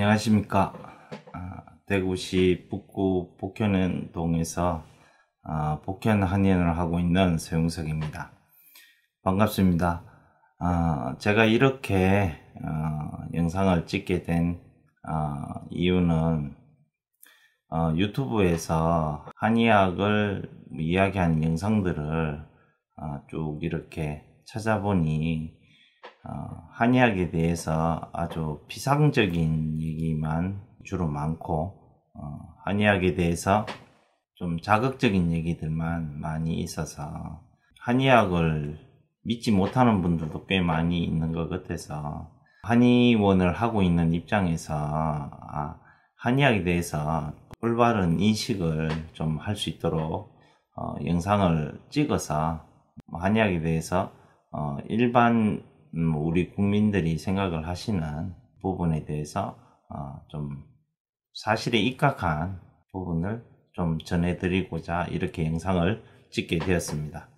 안녕하십니까 아, 대구시 북구 복현동에서 아, 복현 한의원을 하고 있는 서용석입니다 반갑습니다 아, 제가 이렇게 어, 영상을 찍게 된 이유는 어, 유튜브에서 한의학을 뭐 이야기하는 영상들을 쭉 이렇게 찾아보니 어, 한의학에 대해서 아주 비상적인 얘기만 주로 많고 어, 한의학에 대해서 좀 자극적인 얘기들만 많이 있어서 한의학을 믿지 못하는 분들도 꽤 많이 있는 것 같아서 한의원을 하고 있는 입장에서 아, 한의학에 대해서 올바른 인식을 좀 할 수 있도록 어, 영상을 찍어서 한의학에 대해서 어, 일반 음, 우리 국민들이 생각을 하시는 부분에 대해서 어, 좀 사실에 입각한 부분을 좀 전해드리고자 이렇게 영상을 찍게 되었습니다.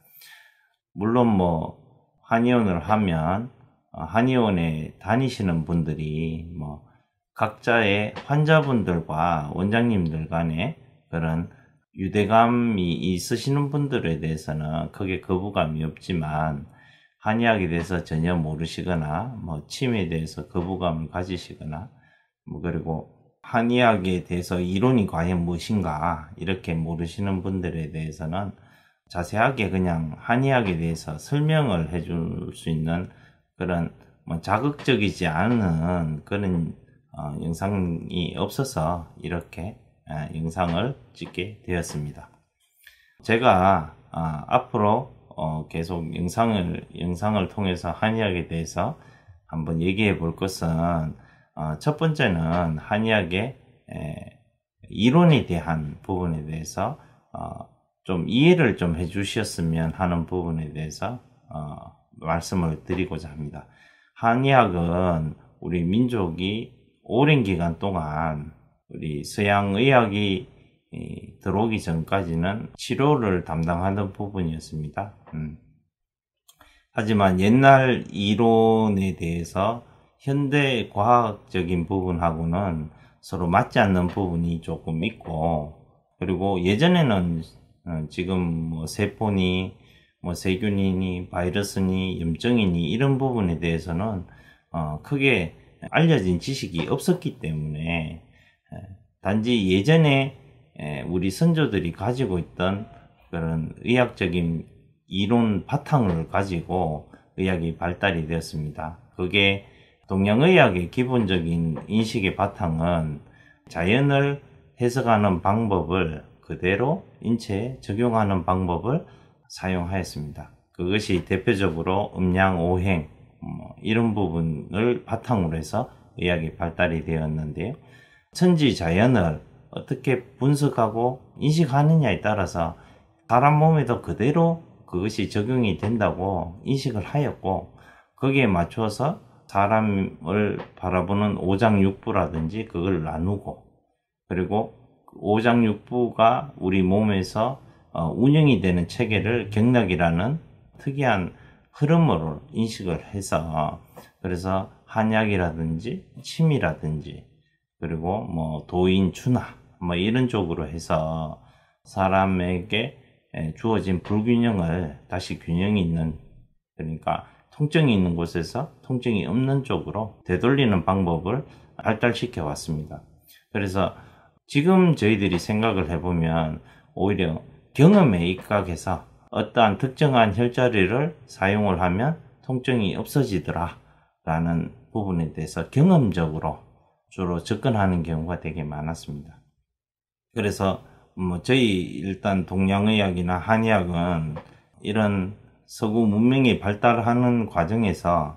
물론 뭐 한의원을 하면 어, 한의원에 다니시는 분들이 뭐 각자의 환자분들과 원장님들 간에 그런 유대감이 있으시는 분들에 대해서는 크게 거부감이 없지만 한의학에 대해서 전혀 모르시거나 뭐 치매에 대해서 거부감을 가지시거나 뭐 그리고 한의학에 대해서 이론이 과연 무엇인가 이렇게 모르시는 분들에 대해서는 자세하게 그냥 한의학에 대해서 설명을 해줄 수 있는 그런 뭐 자극적이지 않은 그런 어, 영상이 없어서 이렇게 어, 영상을 찍게 되었습니다. 제가 어, 앞으로 어, 계속 영상을 영상을 통해서 한의학에 대해서 한번 얘기해 볼 것은 어, 첫 번째는 한의학의 에, 이론에 대한 부분에 대해서 어, 좀 이해를 좀 해주셨으면 하는 부분에 대해서 어, 말씀을 드리고자 합니다. 한의학은 우리 민족이 오랜 기간 동안 우리 서양 의학이 들어오기 전까지는 치료를 담당하던 부분이었습니다. 음. 하지만 옛날 이론에 대해서 현대 과학적인 부분하고는 서로 맞지 않는 부분이 조금 있고 그리고 예전에는 어, 지금 뭐 세포니 뭐 세균이니 바이러스니 염증이니 이런 부분에 대해서는 어 크게 알려진 지식이 없었기 때문에 어, 단지 예전에 예, 우리 선조들이 가지고 있던 그런 의학적인 이론 바탕을 가지고 의학이 발달이 되었습니다. 그게 동양의학의 기본적인 인식의 바탕은 자연을 해석하는 방법을 그대로 인체에 적용하는 방법을 사용하였습니다. 그것이 대표적으로 음양 오행 뭐 이런 부분을 바탕으로 해서 의학이 발달이 되었는데요. 천지 자연을 어떻게 분석하고 인식하느냐에 따라서 사람 몸에도 그대로 그것이 적용이 된다고 인식을 하였고 거기에 맞춰서 사람을 바라보는 오장육부라든지 그걸 나누고 그리고 그 오장육부가 우리 몸에서 어, 운영이 되는 체계를 경락이라는 특이한 흐름으로 인식을 해서 그래서 한약이라든지 침이라든지 그리고 뭐 도인 추나 뭐 이런 쪽으로 해서 사람에게 주어진 불균형을 다시 균형이 있는 그러니까 통증이 있는 곳에서 통증이 없는 쪽으로 되돌리는 방법을 발달시켜 왔습니다. 그래서 지금 저희들이 생각을 해보면 오히려 경험에 입각해서 어떠한 특정한 혈자리를 사용을 하면 통증이 없어지더라 라는 부분에 대해서 경험적으로 주로 접근하는 경우가 되게 많았습니다. 그래서 뭐 저희 일단 동양의학이나 한의학은 이런 서구 문명이 발달하는 과정에서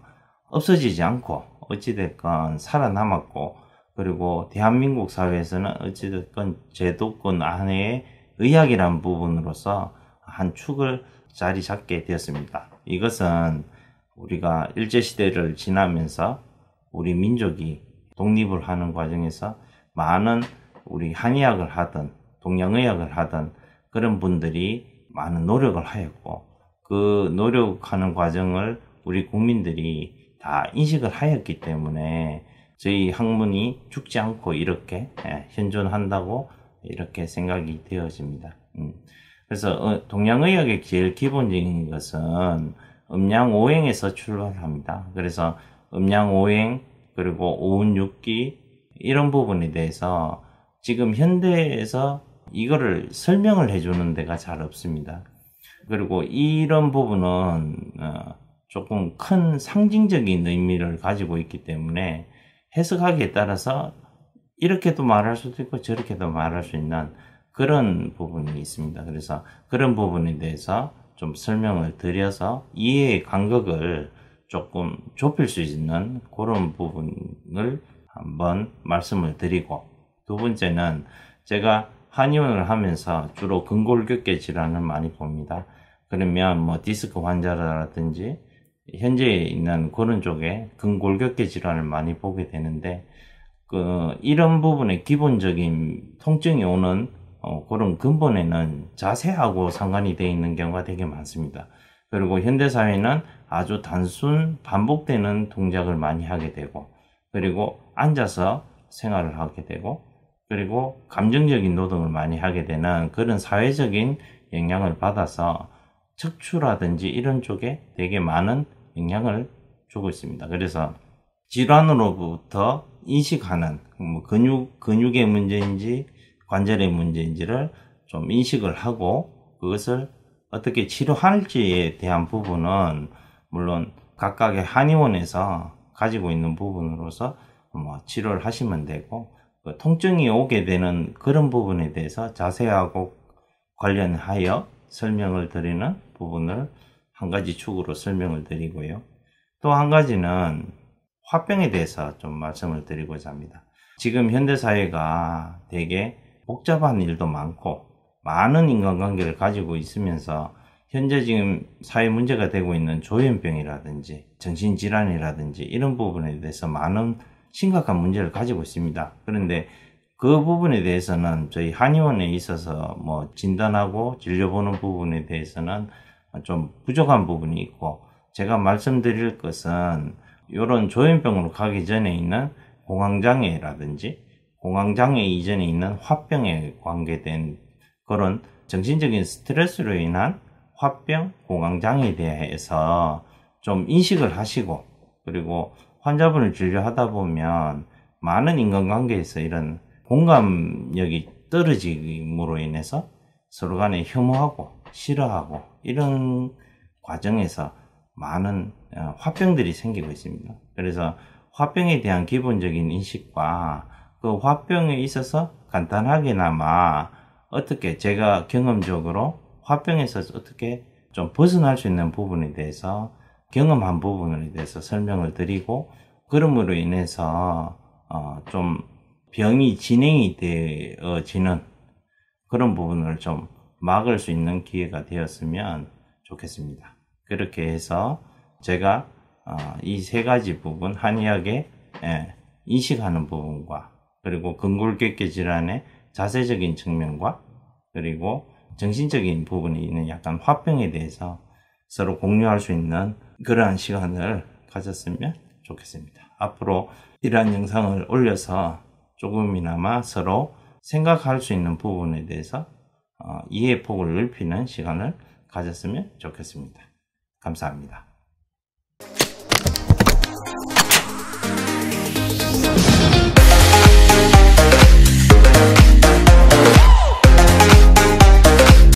없어지지 않고 어찌됐건 살아남았고 그리고 대한민국 사회에서는 어찌됐건 제도권 안에 의학이란 부분으로서 한 축을 자리 잡게 되었습니다. 이것은 우리가 일제시대를 지나면서 우리 민족이 독립을 하는 과정에서 많은 우리 한의학을 하든 동양의학을 하든 그런 분들이 많은 노력을 하였고 그 노력하는 과정을 우리 국민들이 다 인식을 하였기 때문에 저희 학문이 죽지 않고 이렇게 예, 현존한다고 이렇게 생각이 되어집니다. 음. 그래서 어, 동양의학의 제일 기본적인 것은 음양오행에서 출발합니다. 그래서 음양오행 그리고 오운육기 이런 부분에 대해서 지금 현대에서 이거를 설명을 해주는 데가 잘 없습니다. 그리고 이런 부분은 어, 조금 큰 상징적인 의미를 가지고 있기 때문에 해석하기에 따라서 이렇게도 말할 수도 있고 저렇게도 말할 수 있는 그런 부분이 있습니다. 그래서 그런 부분에 대해서 좀 설명을 드려서 이해의 간극을 조금 좁힐 수 있는 그런 부분을 한번 말씀을 드리고 두 번째는 제가 한의원을 하면서 주로 근골격계 질환을 많이 봅니다. 그러면 뭐 디스크 환자라든지 현재 있는 그런 쪽에 근골격계 질환을 많이 보게 되는데 그 이런 부분의 기본적인 통증이 오는 어 그런 근본에는 자세하고 상관이 되어 있는 경우가 되게 많습니다. 그리고 현대 사회는 아주 단순 반복되는 동작을 많이 하게 되고 그리고 앉아서 생활을 하게 되고 그리고 감정적인 노동을 많이 하게 되는 그런 사회적인 영향을 받아서 척추라든지 이런 쪽에 되게 많은 영향을 주고 있습니다. 그래서 질환으로부터 인식하는 뭐 근육 근육의 문제인지 관절의 문제인지를 좀 인식을 하고 그것을 어떻게 치료할지에 대한 부분은 물론 각각의 한의원에서 가지고 있는 부분으로서 뭐 치료를 하시면 되고 그 통증이 오게 되는 그런 부분에 대해서 자세하고 관련하여 설명을 드리는 부분을 한 가지 축으로 설명을 드리고요. 또 한 가지는 화병에 대해서 좀 말씀을 드리고자 합니다. 지금 현대사회가 되게 복잡한 일도 많고 많은 인간관계를 가지고 있으면서 현재 지금 사회 문제가 되고 있는 조현병이라든지 정신질환이라든지 이런 부분에 대해서 많은 심각한 문제를 가지고 있습니다. 그런데 그 부분에 대해서는 저희 한의원에 있어서 뭐 진단하고 진료보는 부분에 대해서는 좀 부족한 부분이 있고 제가 말씀드릴 것은 이런 조현병으로 가기 전에 있는 공황장애라든지 공황장애 이전에 있는 화병에 관계된 그런 정신적인 스트레스로 인한 화병, 공황장애에 대해서 좀 인식을 하시고 그리고 환자분을 진료하다 보면 많은 인간관계에서 이런 공감력이 떨어짐으로 인해서 서로 간에 혐오하고 싫어하고 이런 과정에서 많은 어, 화병들이 생기고 있습니다. 그래서 화병에 대한 기본적인 인식과 그 화병에 있어서 간단하게나마 어떻게 제가 경험적으로 화병에서 어떻게 좀 벗어날 수 있는 부분에 대해서 경험한 부분에 대해서 설명을 드리고 그럼으로 인해서 어, 좀 병이 진행이 되어지는 그런 부분을 좀 막을 수 있는 기회가 되었으면 좋겠습니다. 그렇게 해서 제가 어, 이 세 가지 부분 한의학에 예, 인식하는 부분과 그리고 근골격계 질환의 자세적인 측면과 그리고 정신적인 부분이 있는 약간 화병에 대해서 서로 공유할 수 있는 그러한 시간을 가졌으면 좋겠습니다. 앞으로 이러한 영상을 올려서 조금이나마 서로 생각할 수 있는 부분에 대해서 어, 이해 폭을 넓히는 시간을 가졌으면 좋겠습니다. 감사합니다.